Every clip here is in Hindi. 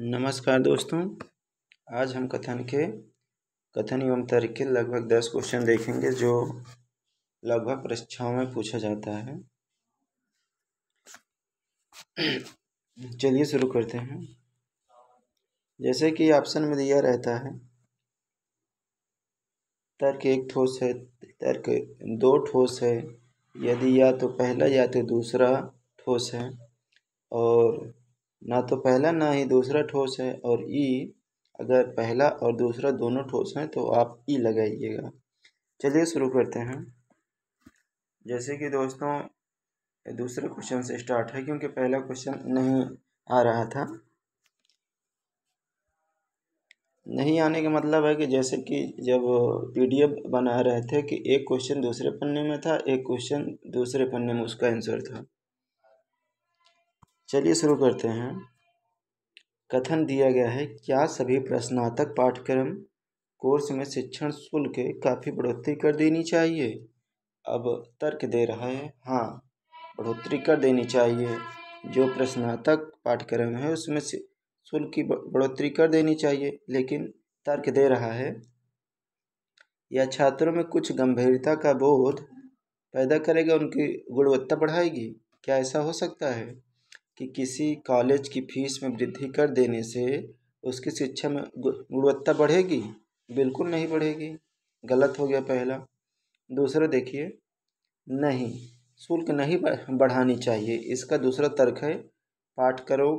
नमस्कार दोस्तों आज हम कथन के कथन एवं तर्क के लगभग दस क्वेश्चन देखेंगे जो लगभग परीक्षाओं में पूछा जाता है चलिए शुरू करते हैं जैसे कि ऑप्शन में दिया रहता है तर्क एक ठोस है तर्क दो ठोस है यदि या तो पहला या तो दूसरा ठोस है और ना तो पहला ना ही दूसरा ठोस है और ई अगर पहला और दूसरा दोनों ठोस हैं तो आप ई लगाइएगा चलिए शुरू करते हैं जैसे कि दोस्तों दूसरे क्वेश्चन से स्टार्ट है क्योंकि पहला क्वेश्चन नहीं आ रहा था नहीं आने का मतलब है कि जैसे कि जब पीडीएफ बना रहे थे कि एक क्वेश्चन दूसरे पन्ने में था एक क्वेश्चन दूसरे पन्ने में उसका आंसर था चलिए शुरू करते हैं कथन दिया गया है क्या सभी प्रश्नातक पाठ्यक्रम कोर्स में शिक्षण शुल्क काफ़ी बढ़ोतरी कर देनी चाहिए अब तर्क दे रहा है हाँ बढ़ोतरी कर देनी चाहिए जो प्रश्नातक पाठ्यक्रम है उसमें शुल्क की बढ़ोतरी कर देनी चाहिए लेकिन तर्क दे रहा है या छात्रों में कुछ गंभीरता का बोध पैदा करेगा उनकी गुणवत्ता बढ़ाएगी क्या ऐसा हो सकता है कि किसी कॉलेज की फीस में वृद्धि कर देने से उसकी शिक्षा में गुणवत्ता बढ़ेगी बिल्कुल नहीं बढ़ेगी गलत हो गया पहला दूसरा देखिए नहीं शुल्क नहीं बढ़ानी चाहिए इसका दूसरा तर्क है पाठकरों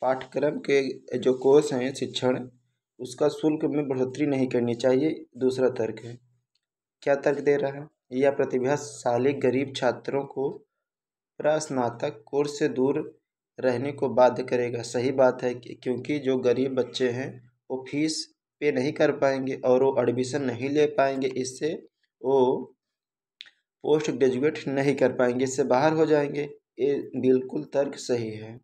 पाठ्यक्रम के जो कोर्स हैं शिक्षण उसका शुल्क में बढ़ोतरी नहीं करनी चाहिए दूसरा तर्क है क्या तर्क दे रहा है यह प्रतिभाशाली गरीब छात्रों को प्रस्नातक कोर्स से दूर रहने को बाध्य करेगा सही बात है क्योंकि जो गरीब बच्चे हैं वो फीस पे नहीं कर पाएंगे और वो एडमिशन नहीं ले पाएंगे इससे वो पोस्ट ग्रेजुएट नहीं कर पाएंगे इससे बाहर हो जाएंगे ये बिल्कुल तर्क सही है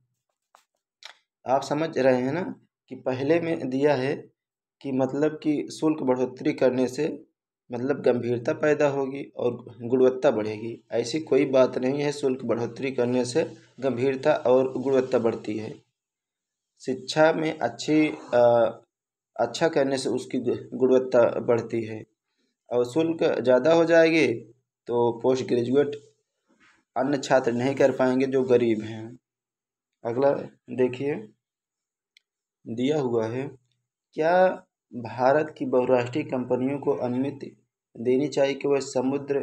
आप समझ रहे हैं ना कि पहले में दिया है कि मतलब कि शुल्क बढ़ोतरी करने से मतलब गंभीरता पैदा होगी और गुणवत्ता बढ़ेगी ऐसी कोई बात नहीं है शुल्क बढ़ोतरी करने से गंभीरता और गुणवत्ता बढ़ती है शिक्षा में अच्छी आ, अच्छा करने से उसकी गुणवत्ता बढ़ती है और शुल्क ज़्यादा हो जाएगी तो पोस्ट ग्रेजुएट अन्य छात्र नहीं कर पाएंगे जो गरीब हैं अगला देखिए दिया हुआ है क्या भारत की बहुराष्ट्रीय कंपनियों को अनुमति देनी चाहिए कि वह समुद्र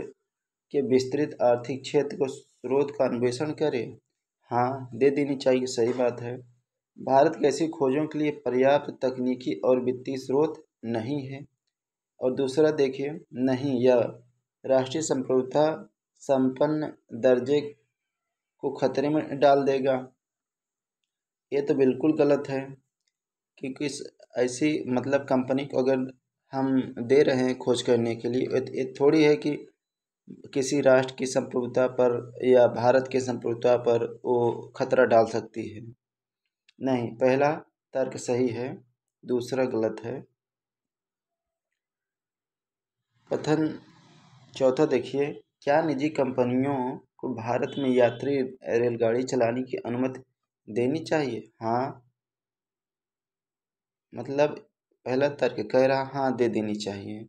के विस्तृत आर्थिक क्षेत्र को स्रोत का अन्वेषण करे हाँ दे देनी चाहिए सही बात है भारत कैसी ऐसी खोजों के लिए पर्याप्त तकनीकी और वित्तीय स्रोत नहीं है और दूसरा देखिए नहीं यह राष्ट्रीय संप्रभुता संपन्न दर्जे को खतरे में डाल देगा ये तो बिल्कुल गलत है क्योंकि ऐसी मतलब कंपनी को अगर हम दे रहे हैं खोज करने के लिए ये थोड़ी है कि किसी राष्ट्र की संप्रभुता पर या भारत के संप्रभुता पर वो खतरा डाल सकती है नहीं पहला तर्क सही है दूसरा गलत है कथन चौथा देखिए क्या निजी कंपनियों को भारत में यात्री रेलगाड़ी चलाने की अनुमति देनी चाहिए हाँ मतलब पहला तर्क कह रहा हाँ दे देनी चाहिए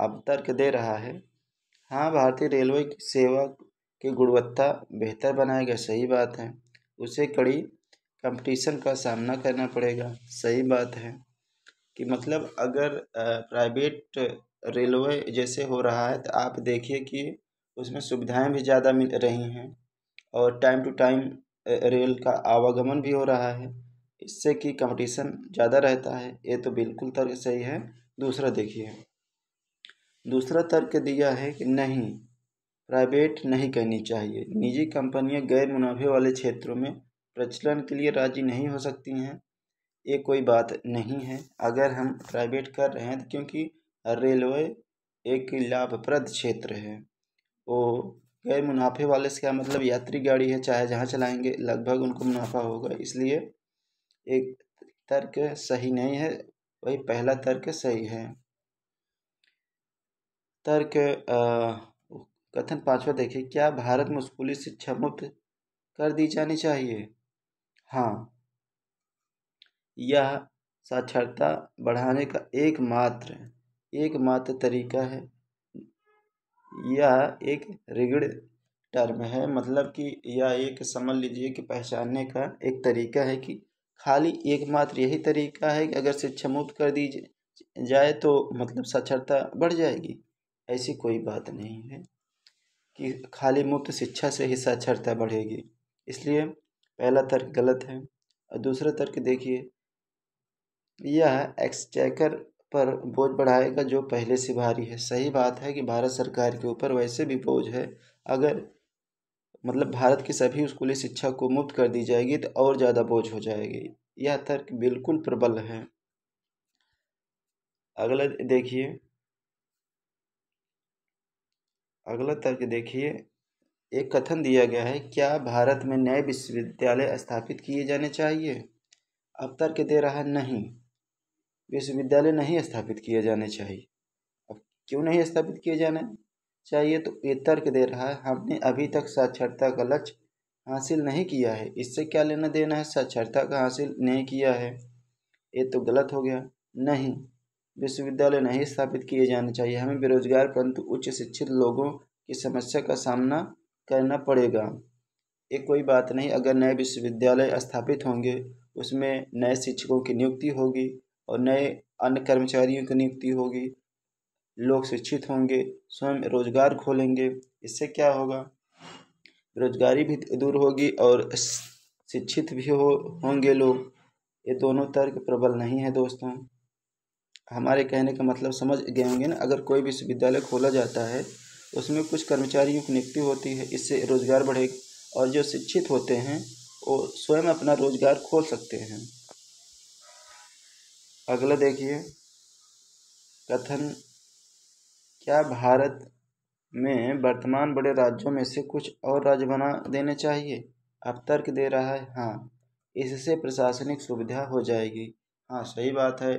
अब तर्क दे रहा है हाँ भारतीय रेलवे की सेवा की गुणवत्ता बेहतर बनाएगा सही बात है उसे कड़ी कंपटीशन का सामना करना पड़ेगा सही बात है कि मतलब अगर प्राइवेट रेलवे जैसे हो रहा है तो आप देखिए कि उसमें सुविधाएं भी ज़्यादा मिल रही हैं और टाइम टू टाइम रेल का आवागमन भी हो रहा है इससे कि कंपटीशन ज़्यादा रहता है ये तो बिल्कुल तर्क सही है दूसरा देखिए दूसरा तर्क दिया है कि नहीं प्राइवेट नहीं करनी चाहिए निजी कंपनियां गैर मुनाफे वाले क्षेत्रों में प्रचलन के लिए राजी नहीं हो सकती हैं ये कोई बात नहीं है अगर हम प्राइवेट कर रहे हैं तो क्योंकि रेलवे एक लाभप्रद क्षेत्र है वो गैर मुनाफे वाले से क्या मतलब यात्री गाड़ी है चाहे जहाँ चलाएंगे लगभग उनको मुनाफा होगा इसलिए एक तर्क सही नहीं है वही पहला तर्क सही है तर्क कथन पांचवा देखिए क्या भारत में स्कूली शिक्षा मुक्त कर दी जानी चाहिए हाँ यह साक्षरता बढ़ाने का एकमात्र एकमात्र तरीका है यह एक रिगड़ टर्म है मतलब कि यह एक समझ लीजिए कि पहचानने का एक तरीका है कि खाली एकमात्र यही तरीका है कि अगर शिक्षा मुफ्त कर दी जाए तो मतलब साक्षरता बढ़ जाएगी ऐसी कोई बात नहीं है कि खाली मुफ्त शिक्षा से ही साक्षरता बढ़ेगी इसलिए पहला तर्क गलत है और दूसरा तर्क देखिए यह एक्सचैकर पर बोझ बढ़ाएगा जो पहले से भारी है सही बात है कि भारत सरकार के ऊपर वैसे भी बोझ है अगर मतलब भारत के सभी स्कूली शिक्षा को मुफ्त कर दी जाएगी तो और ज़्यादा बोझ हो जाएगी यह तर्क बिल्कुल प्रबल है अगला देखिए अगला तर्क देखिए एक कथन दिया गया है क्या भारत में नए विश्वविद्यालय स्थापित किए जाने चाहिए अब तर्क दे रहा है नहीं विश्वविद्यालय नहीं स्थापित किए जाने चाहिए अब क्यों नहीं स्थापित किए जाने चाहिए तो ये तर्क दे रहा है हमने अभी तक साक्षरता का लक्ष्य हासिल नहीं किया है इससे क्या लेना देना है साक्षरता का हासिल नहीं किया है ये तो गलत हो गया नहीं विश्वविद्यालय नहीं स्थापित किए जाने चाहिए हमें बेरोजगार परंतु उच्च शिक्षित लोगों की समस्या का सामना करना पड़ेगा ये कोई बात नहीं अगर नए विश्वविद्यालय स्थापित होंगे उसमें नए शिक्षकों की नियुक्ति होगी और नए अन्य कर्मचारियों की नियुक्ति होगी लोग शिक्षित होंगे स्वयं रोज़गार खोलेंगे इससे क्या होगा रोजगारी भी दूर होगी और शिक्षित भी हो होंगे लोग ये दोनों तर्क प्रबल नहीं है दोस्तों हमारे कहने का मतलब समझ गए होंगे ना अगर कोई विश्वविद्यालय खोला जाता है उसमें कुछ कर्मचारियों की नियुक्ति होती है इससे रोज़गार बढ़ेगा और जो शिक्षित होते हैं वो स्वयं अपना रोज़गार खोल सकते हैं अगला देखिए कथन क्या भारत में वर्तमान बड़े राज्यों में से कुछ और राज्य बना देने चाहिए अब तर्क दे रहा है हाँ इससे प्रशासनिक सुविधा हो जाएगी हाँ सही बात है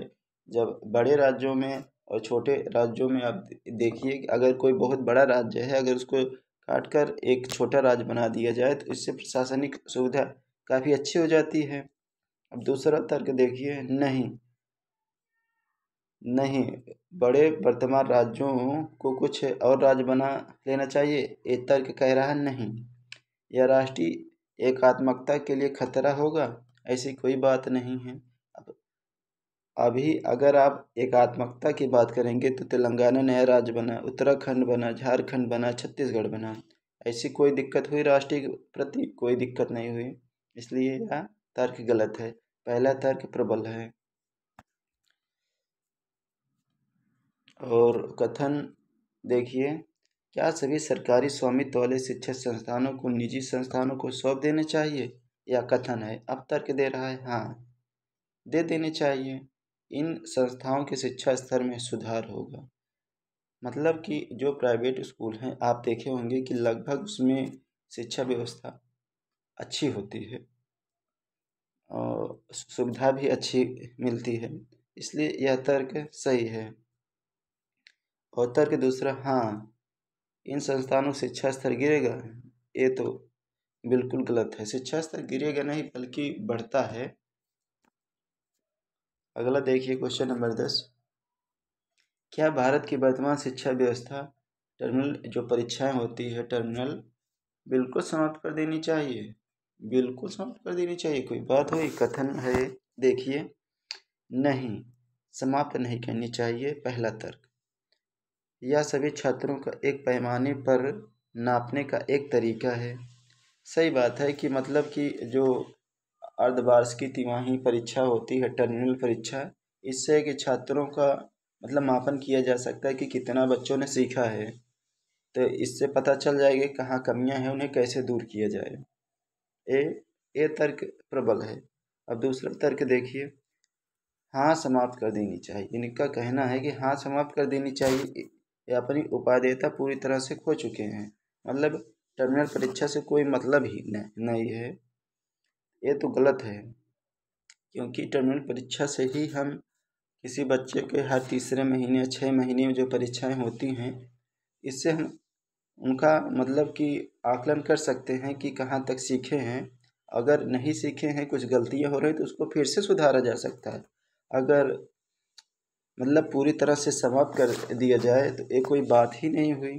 जब बड़े राज्यों में और छोटे राज्यों में आप देखिए अगर कोई बहुत बड़ा राज्य है अगर उसको काट कर एक छोटा राज्य बना दिया जाए तो इससे प्रशासनिक सुविधा काफ़ी अच्छी हो जाती है अब दूसरा तर्क देखिए नहीं नहीं बड़े वर्तमान राज्यों को कुछ और राज्य बना लेना चाहिए ये तर्क कह रहा नहीं यह राष्ट्रीय एकात्मकता के लिए खतरा होगा ऐसी कोई बात नहीं है अभी अगर आप एकात्मकता की बात करेंगे तो तेलंगाना नया राज्य बना उत्तराखंड बना झारखंड बना छत्तीसगढ़ बना ऐसी कोई दिक्कत हुई राष्ट्रीय प्रति कोई दिक्कत नहीं हुई इसलिए यह तर्क गलत है पहला तर्क प्रबल है और कथन देखिए क्या सभी सरकारी स्वामित्व वाले शिक्षा संस्थानों को निजी संस्थानों को सौंप देने चाहिए या कथन है अब तर्क दे रहा है हाँ दे देने चाहिए इन संस्थाओं के शिक्षा स्तर में सुधार होगा मतलब कि जो प्राइवेट स्कूल हैं आप देखे होंगे कि लगभग उसमें शिक्षा व्यवस्था अच्छी होती है और सुविधा भी अच्छी मिलती है इसलिए यह तर्क सही है और के दूसरा हाँ इन संस्थानों से शिक्षा स्तर गिरेगा ये तो बिल्कुल गलत है शिक्षा स्तर गिरेगा नहीं बल्कि बढ़ता है अगला देखिए क्वेश्चन नंबर दस क्या भारत की वर्तमान शिक्षा व्यवस्था टर्मिनल जो परीक्षाएं होती है टर्मिनल बिल्कुल समाप्त कर देनी चाहिए बिल्कुल समाप्त कर देनी चाहिए कोई बात हो कथन है देखिए नहीं समाप्त नहीं करनी चाहिए पहला तर्क यह सभी छात्रों का एक पैमाने पर नापने का एक तरीका है सही बात है कि मतलब कि जो अर्धवार्षिकी तिमाही परीक्षा होती है टर्मिनल परीक्षा इससे कि छात्रों का मतलब मापन किया जा सकता है कि कितना बच्चों ने सीखा है तो इससे पता चल जाएगा कहाँ कमियां हैं उन्हें कैसे दूर किया जाए ए ये तर्क प्रबल है अब दूसरा तर्क देखिए हाँ समाप्त कर देनी चाहिए इनका कहना है कि हाँ समाप्त कर देनी चाहिए या अपनी उपादेयता पूरी तरह से खो चुके हैं मतलब टर्मिनल परीक्षा से कोई मतलब ही नहीं है ये तो गलत है क्योंकि टर्मिनल परीक्षा से ही हम किसी बच्चे के हर तीसरे महीने या छः महीने में जो परीक्षाएं होती हैं इससे हम उनका मतलब कि आकलन कर सकते हैं कि कहाँ तक सीखे हैं अगर नहीं सीखे हैं कुछ गलतियाँ हो रही तो उसको फिर से सुधारा जा सकता है अगर मतलब पूरी तरह से समाप्त कर दिया जाए तो ये कोई बात ही नहीं हुई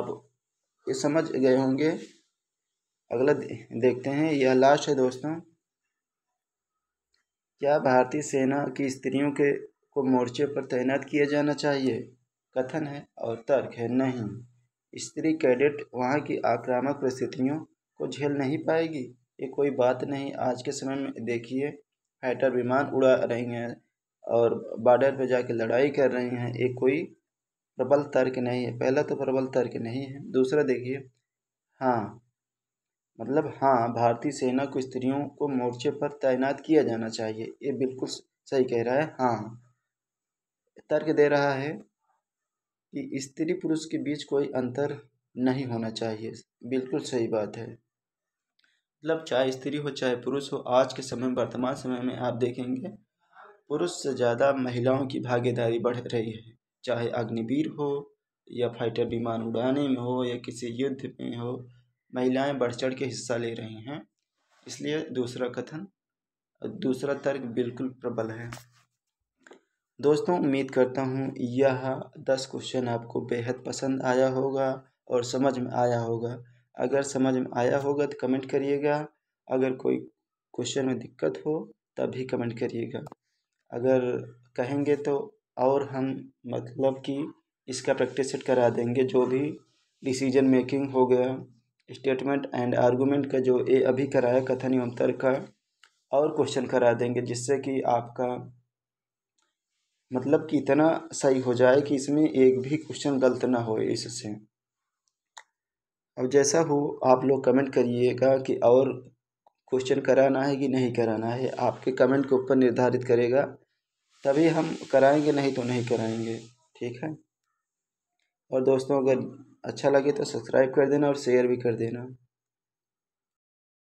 अब ये समझ गए होंगे अगला देखते हैं यह लास्ट है दोस्तों क्या भारतीय सेना की स्त्रियों के को मोर्चे पर तैनात किया जाना चाहिए कथन है और तर्क है नहीं स्त्री कैडेट वहाँ की आक्रामक परिस्थितियों को झेल नहीं पाएगी ये कोई बात नहीं आज के समय में देखिए फाइटर विमान उड़ा रही हैं और बॉर्डर पे जाके लड़ाई कर रही हैं ये कोई प्रबल तर्क नहीं है पहला तो प्रबल तर्क नहीं है दूसरा देखिए हाँ मतलब हाँ भारतीय सेना को स्त्रियों को मोर्चे पर तैनात किया जाना चाहिए ये बिल्कुल सही कह रहा है हाँ तर्क दे रहा है कि स्त्री पुरुष के बीच कोई अंतर नहीं होना चाहिए बिल्कुल सही बात है मतलब चाहे स्त्री हो चाहे पुरुष हो आज के समय वर्तमान समय में आप देखेंगे पुरुष से ज़्यादा महिलाओं की भागीदारी बढ़ रही है चाहे अग्निवीर हो या फाइटर विमान उड़ाने में हो या किसी युद्ध में हो महिलाएं बढ़ चढ़ के हिस्सा ले रही हैं इसलिए दूसरा कथन दूसरा तर्क बिल्कुल प्रबल है दोस्तों उम्मीद करता हूँ यह दस क्वेश्चन आपको बेहद पसंद आया होगा और समझ में आया होगा अगर समझ में आया होगा तो कमेंट करिएगा अगर कोई क्वेश्चन में दिक्कत हो तभी कमेंट करिएगा अगर कहेंगे तो और हम मतलब कि इसका प्रैक्टिस सेट करा देंगे जो भी डिसीजन मेकिंग हो गया स्टेटमेंट एंड आर्गूमेंट का जो ए अभी कराया कथन एवं तर्क का और क्वेश्चन करा देंगे जिससे कि आपका मतलब कि इतना सही हो जाए कि इसमें एक भी क्वेश्चन गलत ना हो इससे अब जैसा हो आप लोग कमेंट करिएगा कि और क्वेश्चन कराना है कि नहीं कराना है आपके कमेंट के ऊपर निर्धारित करेगा तभी हम कराएंगे नहीं तो नहीं कराएंगे ठीक है और दोस्तों अगर अच्छा लगे तो सब्सक्राइब कर देना और शेयर भी कर देना